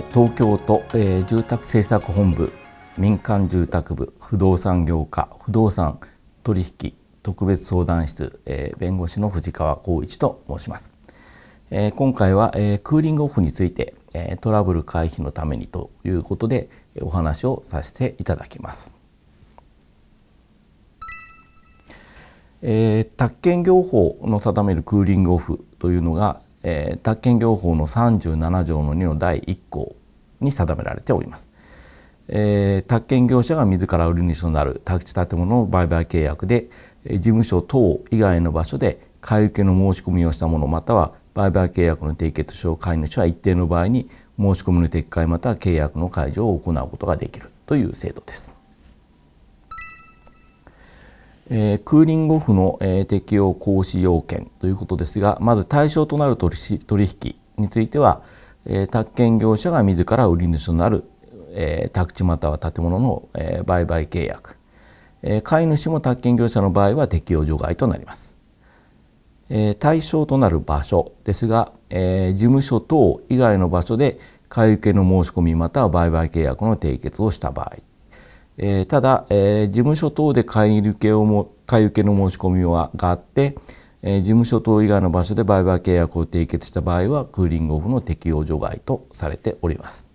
東京都住宅政策本部民間住宅部不動産業科、不動産取引特別相談室弁護士の藤川浩一と申します今回はクーリングオフについてトラブル回避のためにということでお話をさせていただきます宅建業法の定めるクーリングオフというのがえー、宅建業法の37条の2の第1項に定められております。えー、宅建業者が自ら売り主となる宅地建物の売買契約で、えー、事務所等以外の場所で買い受けの申し込みをした者または売買契約の締結書を買い主は一定の場合に申し込みの撤回または契約の解除を行うことができるという制度です。えー、クーリングオフの、えー、適用行使要件ということですがまず対象となる取引については、えー、宅建業者が自ら売り主となる、えー、宅地または建物の、えー、売買契約、えー、買い主も宅建業者の場合は適用除外となります。え対象となる場所ですが、えー、事務所等以外の場所で買い受けの申し込みまたは売買契約の締結をした場合えー、ただ、えー、事務所等で買い受けをも買い受けの申し込みはがあって、えー、事務所等以外の場所で売買契約を締結した場合はクーリングオフの適用除外とされております。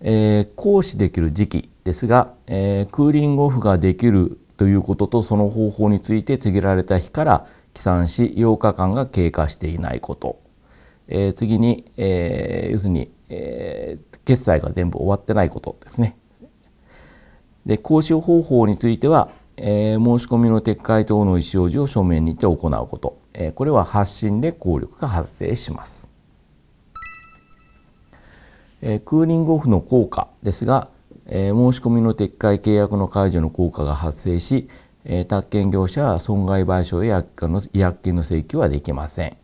えー、行使できる時期ですが、えー、クーリングオフができるということとその方法について告げられた日から起算し8日間が経過していないことえー、次に、えー、要するに、えー、決済が全部終わってないことですね。で交渉方法については、えー、申し込みの撤回等の意思表示を書面にて行うこと、えー、これは発信で効力が発生します、えー、クーリングオフの効果ですが、えー、申し込みの撤回契約の解除の効果が発生し、えー、宅建業者は損害賠償や違約金の請求はできません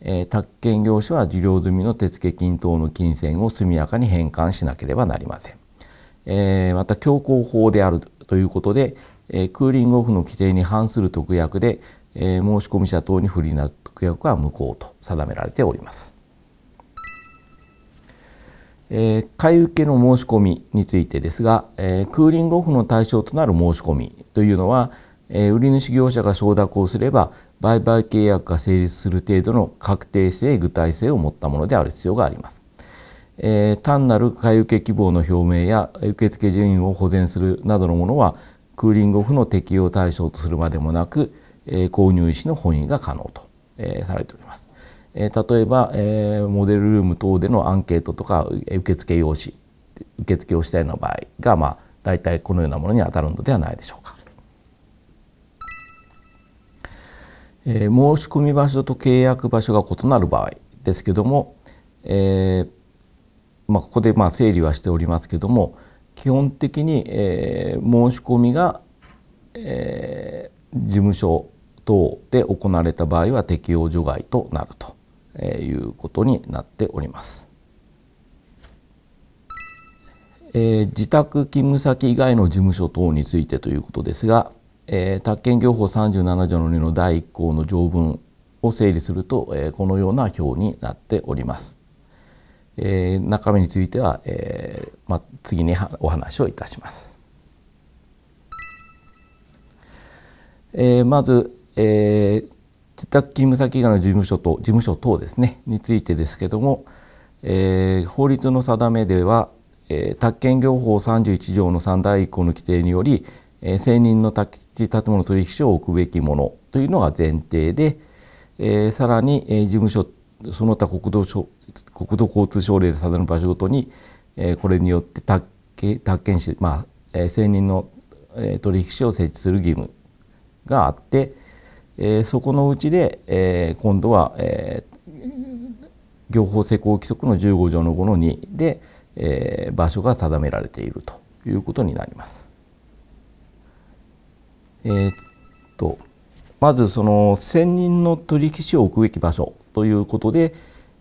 えー、宅建業者は受領済みの手付金等の金銭を速やかに返還しなければなりません。えー、また強行法であるということで、えー、クーリングオフの規定に反する特約で、えー、申込者等に不利な特約は無効と定められております。えー、買い受けの申し込みについてですが、えー、クーリングオフの対象となる申し込みというのは、えー、売主業者が承諾をすれば売買契約が成立する程度の確定性具体性を持ったものである必要があります。えー、単なる買い受け希望の表明や受付順位を保全するなどのものはクーリングオフの適用対象とするまでもなく、えー、購入意思の本意が可能と、えー、されております。え例えば、えー、モデルルーム等でのアンケートとか受付用紙受付をしたいの場合が、まあ、大体このようなものに当たるのではないでしょうか。えー、申し込み場所と契約場所が異なる場合ですけども、えー、まあ、ここでまあ整理はしておりますけども基本的に、えー、申し込みが、えー、事務所等で行われた場合は適用除外となると、えいうことになっております。えー、自宅勤務先以外の事務所等についてということですが、えー、宅建業法37条の2の第1項の条文を整理すると、えー、このような表になっております。えー、中身については、えーまあ、次にお話をいたします。えー、まず、えー、自宅勤務先以外の事務所と事務所等ですねについてですけども、えー、法律の定めでは、えー、宅建業法31条の3第1項の規定により、えー、専任の宅建物取引所を置くべきものというのが前提で、えー、さらに、えー、事務所その他国土国土交通省令で定める場所ごとに、えー、これによって宅建士、まあえー、専任の、えー、取引所を設置する義務があって、えー、そこのうちで、えー、今度は、えー、業法施行規則の15条の5の2で、えー、場所が定められているということになります。えー、っとまずその専任の取引士を置くべき場所ということで、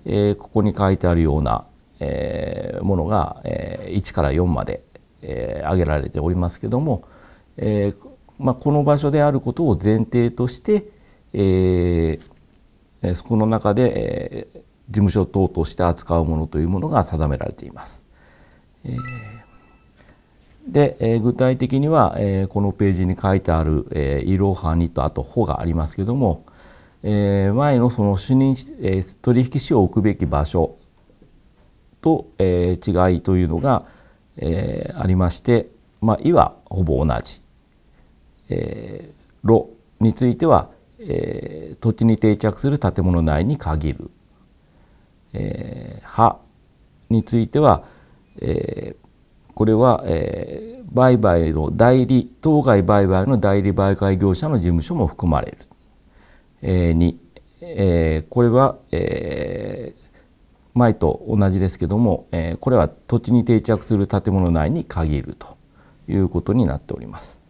えー、ここに書いてあるような、えー、ものが、えー、1から4まで、えー、挙げられておりますけども、えーまあ、この場所であることを前提として、えー、そこの中で、えー、事務所等として扱うものというものが定められています。えーで、えー、具体的には、えー、このページに書いてある「えー、イロハニ」とあと「ほ」がありますけども、えー、前のその主任、えー、取引士を置くべき場所と、えー、違いというのが、えー、ありまして、まあ、「い」はほぼ同じ「えー、ろ」については、えー、土地に定着する建物内に限る「えー、は」については、えーこれは、えー、売買の代理当該売買の代理売買業者の事務所も含まれる。えー、2、えー、これは、えー、前と同じですけども、えー、これは土地に定着する建物内に限るということになっております。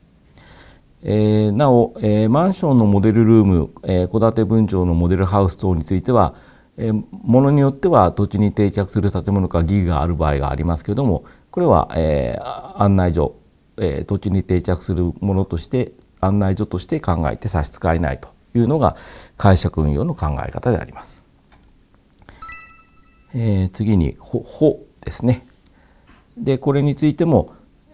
えー、なお、えー、マンションのモデルルーム戸、えー、建て分譲のモデルハウス等については、えー、ものによっては土地に定着する建物か義がある場合がありますけどもこれは、えー、案内所、えー、土地に定着するものとして案内所として考えて差し支えないというのが解釈運用の考え方であります。えー、次に「ほ」ですね。でこれについても、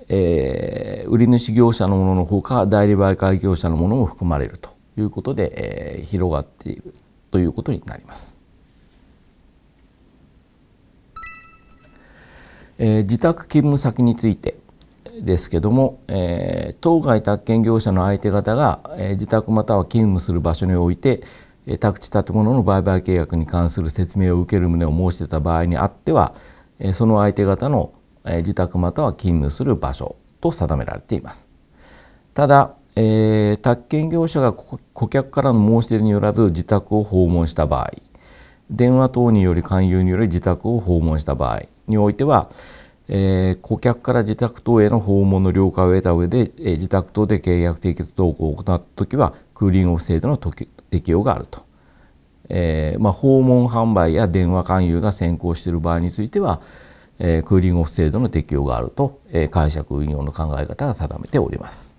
えー、売主業者のもののほか代理売買業者のものも含まれるということで、えー、広がっているということになります。えー、自宅勤務先についてですけども、えー、当該宅建業者の相手方が、えー、自宅または勤務する場所において、えー、宅地建物の売買契約に関する説明を受ける旨を申し出た場合にあっては、えー、その相手方の、えー、自宅または勤務する場所と定められています。ただ、えー、宅建業者が顧客からの申し出によらず自宅を訪問した場合電話等により勧誘により自宅を訪問した場合においては、えー、顧客から自宅等への訪問の了解を得た上で、えー、自宅等で契約締結等を行った時はクーリングオフ制度の適用があると、えー、まあ、訪問販売や電話勧誘が先行している場合については、えー、クーリングオフ制度の適用があると、え解釈運用の考え方が定めております。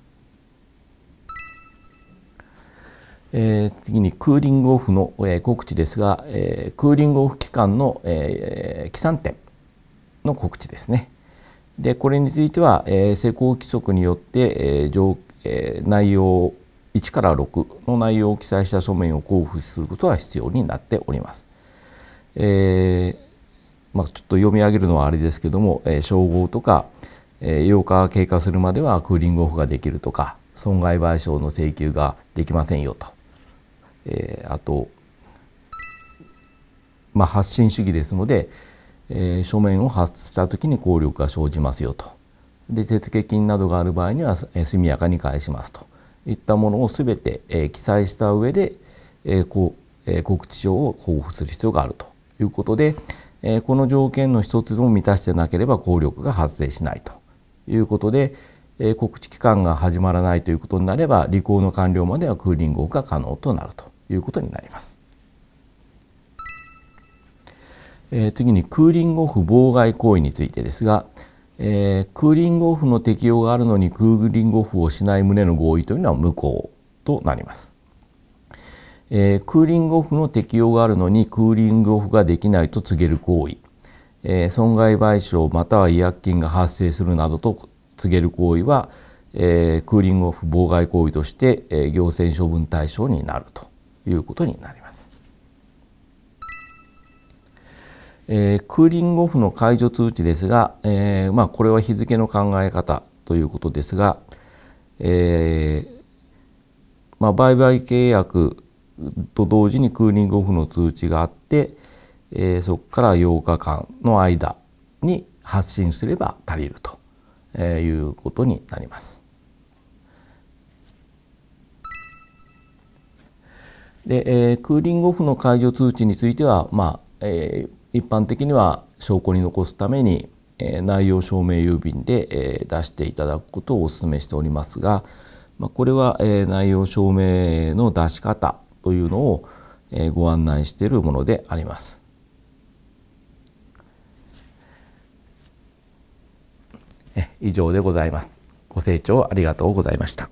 えー、次にクーリングオフの、えー、告知ですが、えー、クーリングオフ期間の、えー、起算点の告知ですね。でこれについては、えー、施工規則によって、えーえー、内容1から6の内容を記載した書面を交付することが必要になっております。えーまあ、ちょっと読み上げるのはあれですけども、えー、称号とか、えー、8日が経過するまではクーリングオフができるとか損害賠償の請求ができませんよとえー、あと、まあ、発信主義ですので、えー、書面を発した時に効力が生じますよとで手付金などがある場合には、えー、速やかに返しますといったものを全て、えー、記載した上で、えーこうえー、告知書を交付する必要があるということで、えー、この条件の一つでも満たしてなければ効力が発生しないということで、え告知期間が始まらないということになれば履行の完了まではクーリングオフが可能となるということになります。えー、次にクーリングオフ妨害行為についてですが、えー、クーリングオフの適用があるのにクーリングオフをしない旨の合意というのは無効となります。えー、クーリングオフの適用があるのにクーリングオフができないと告げる行為、えー、損害賠償または違約金が発生するなどと告げる行為は、えー、クーリングオフ妨害行為として、えー、行政処分対象になるということになります。えー、クーリングオフの解除通知ですが、えー、まあ、これは日付の考え方ということですが、えー、まあ、売買契約と同時にクーリングオフの通知があって、えそこから8日間の間に発信すれば足りるということになります。で、えー、クーリングオフの解除通知については、まあえー、一般的には証拠に残すために、えー、内容証明郵便で、えー、出していただくことをお勧めしておりますが、まあ、これは、えー、内容証明の出し方というのを、えー、ご案内しているものであります。以上でございます。ご清聴ありがとうございました。